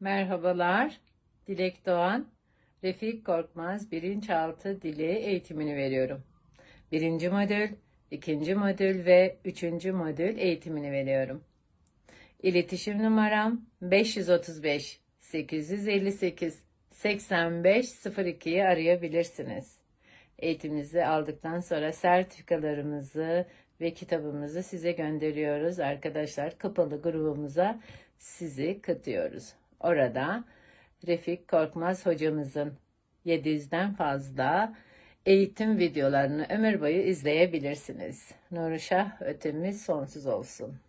Merhabalar, Dilek Doğan, Refik Korkmaz Bilinçaltı Dili eğitimini veriyorum. Birinci modül, ikinci modül ve üçüncü modül eğitimini veriyorum. İletişim numaram 535 858 8502'yi arayabilirsiniz. Eğitimimizi aldıktan sonra sertifikalarımızı ve kitabımızı size gönderiyoruz. Arkadaşlar kapalı grubumuza sizi katıyoruz. Orada Refik Korkmaz hocamızın 700'den fazla eğitim videolarını ömür boyu izleyebilirsiniz. Nuruşah ötemiz sonsuz olsun.